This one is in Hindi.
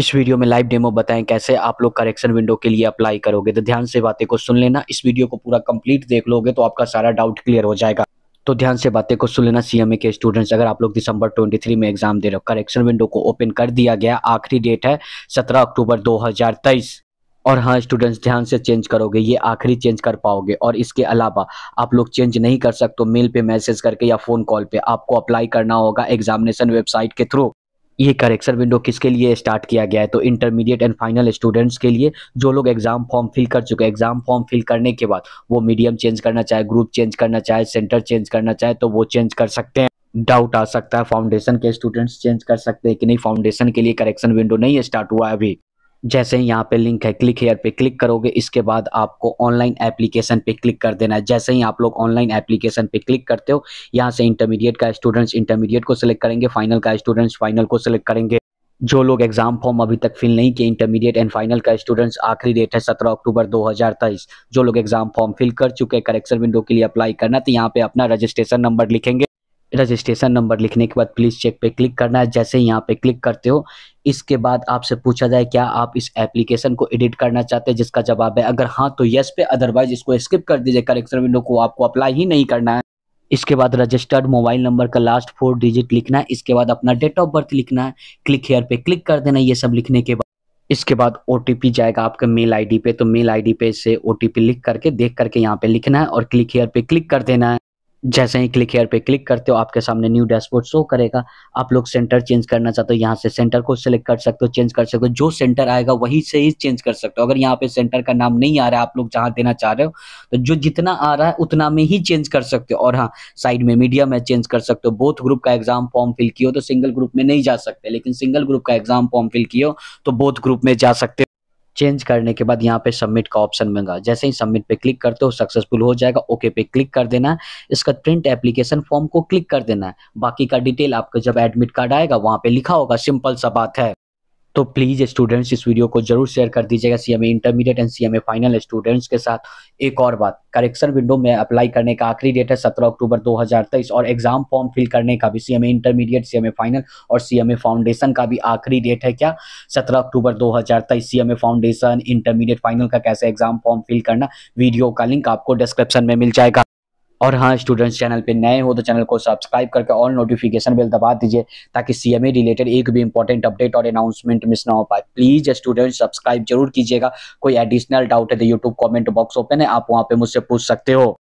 इस वीडियो में लाइव डेमो बताएं कैसे आप लोग करेक्शन विंडो के लिए अप्लाई करोगे तो ध्यान से बातें को सुन लेना इस वीडियो को पूरा कंप्लीट देख लोगे तो आपका सारा डाउट क्लियर हो जाएगा तो ध्यान से बातें को सुन लेना सीएमए के स्टूडेंट्स अगर आप लोग दिसंबर 23 में एग्जाम दे रहे हो करेक्शन विंडो को ओपन कर दिया गया आखिरी डेट है सत्रह अक्टूबर दो और हाँ स्टूडेंट्स ध्यान से चेंज करोगे ये आखिरी चेंज कर पाओगे और इसके अलावा आप लोग चेंज नहीं कर सकते मेल पे मैसेज करके या फ़ोन कॉल पे आपको अप्लाई करना होगा एग्जामिनेशन वेबसाइट के थ्रू ये करेक्शन विंडो किसके लिए स्टार्ट किया गया है तो इंटरमीडिएट एंड फाइनल स्टूडेंट्स के लिए जो लोग एग्जाम फॉर्म फिल कर चुके हैं एग्जाम फॉर्म फिल करने के बाद वो मीडियम चेंज करना चाहे ग्रुप चेंज करना चाहे सेंटर चेंज करना चाहे तो वो चेंज कर सकते हैं डाउट आ सकता है फाउंडेशन के स्टूडेंट्स चेंज कर सकते हैं कि नहीं फाउंडेशन के लिए करेक्शन विंडो नहीं स्टार्ट हुआ है अभी जैसे ही यहाँ पे लिंक है क्लिक हेयर पे क्लिक करोगे इसके बाद आपको ऑनलाइन एप्लीकेशन पे क्लिक कर देना है जैसे ही आप लोग ऑनलाइन एप्लीकेशन पे क्लिक करते हो यहाँ से इंटरमीडिएट का स्टूडेंट्स इंटरमीडिएट को सिलेक्ट करेंगे फाइनल का स्टूडेंट्स फाइनल को सिलेक्ट करेंगे जो लोग एग्जाम फॉर्म अभी तक फिल नहीं किए इंटरमीडिएट एंड फाइनल का स्टूडेंट्स आखिरी डेट है सत्रह अक्टूबर 2023 जो लोग एग्जाम फॉर्म फिल कर चुके करेक्शन विंडो के लिए अप्लाई करना तो यहाँ पे अपना रजिस्ट्रेशन नंबर लिखेंगे रजिस्ट्रेशन नंबर लिखने के बाद प्लीज़ चेक पे क्लिक करना है जैसे यहाँ पे क्लिक करते हो इसके बाद आपसे पूछा जाए क्या आप इस एप्लीकेशन को एडिट करना चाहते हैं जिसका जवाब है अगर हाँ तो यस पे अदरवाइज इसको स्किप कर दीजिए करेक्शन विंडो को आपको अप्लाई ही नहीं करना है इसके बाद रजिस्टर्ड मोबाइल नंबर का लास्ट फोर डिजिट लिखना है इसके बाद अपना डेट ऑफ बर्थ लिखना है क्लिक हेयर पे क्लिक कर देना ये सब लिखने के बाद इसके बाद ओ जाएगा आपके मेल आईडी पे तो मेल आईडी पे से ओ लिख करके देख करके यहाँ पे लिखना है और क्लिक हेयर पे क्लिक कर देना है जैसे ही क्लिक हेयर पे क्लिक करते हो आपके सामने न्यू डैशबोर्ड शो करेगा आप लोग सेंटर चेंज करना चाहते हो यहाँ से सेंटर को सिलेक्ट कर सकते हो चेंज कर सकते हो जो सेंटर आएगा वहीं से ही चेंज कर सकते हो अगर यहाँ पे सेंटर का नाम नहीं आ रहा है आप लोग जहाँ देना चाह रहे हो तो जो जितना आ रहा है उतना में ही चेंज कर सकते हो और हाँ साइड में मीडिया में चेंज कर सकते हो बोथ ग्रुप का एग्जाम फॉर्म फिल किया तो सिंगल ग्रुप में नहीं जा सकते लेकिन सिंगल ग्रुप का एग्जाम फॉर्म फिल किया तो बोथ ग्रुप में जा सकते चेंज करने के बाद यहाँ पे सबमिट का ऑप्शन मिलेगा जैसे ही सबमिट पे क्लिक करते हो सक्सेसफुल हो जाएगा ओके पे क्लिक कर देना इसका प्रिंट एप्लीकेशन फॉर्म को क्लिक कर देना है बाकी का डिटेल आपका जब एडमिट कार्ड आएगा वहाँ पे लिखा होगा सिंपल सा बात है तो प्लीज़ स्टूडेंट्स इस वीडियो को जरूर शेयर कर दीजिएगा CMA intermediate and CMA final students के साथ एक और बात करेक्शन विंडो में अप्लाई करने का आखिरी डेट है 17 अक्टूबर 2023 और एग्जाम फॉर्म फिल करने का भी सीएमए इंटरमीडिएट सीएमए फाइनल और सीएमए फाउंडेशन का भी आखिरी डेट है क्या सत्रह अक्टूबर दो सीएमए फाउंडेशन इंटरमीडिएट फाइनल का कैसे एग्जाम फॉर्म फिल करना वीडियो का लिंक आपको डिस्क्रिप्शन में मिल जाएगा और हाँ स्टूडेंट्स चैनल पे नए हो तो चैनल को सब्सक्राइब करके ऑल नोटिफिकेशन बेल दबा दीजिए ताकि सीएमए रिलेटेड एक भी इंपॉर्टेंट अपडेट और अनाउंसमेंट मिस ना हो पाए प्लीज स्टूडेंट्स सब्सक्राइब जरूर कीजिएगा कोई एडिशनल डाउट है तो यूट्यूब कॉमेंट बॉक्स ओपन है आप वहाँ पे मुझसे पूछ सकते हो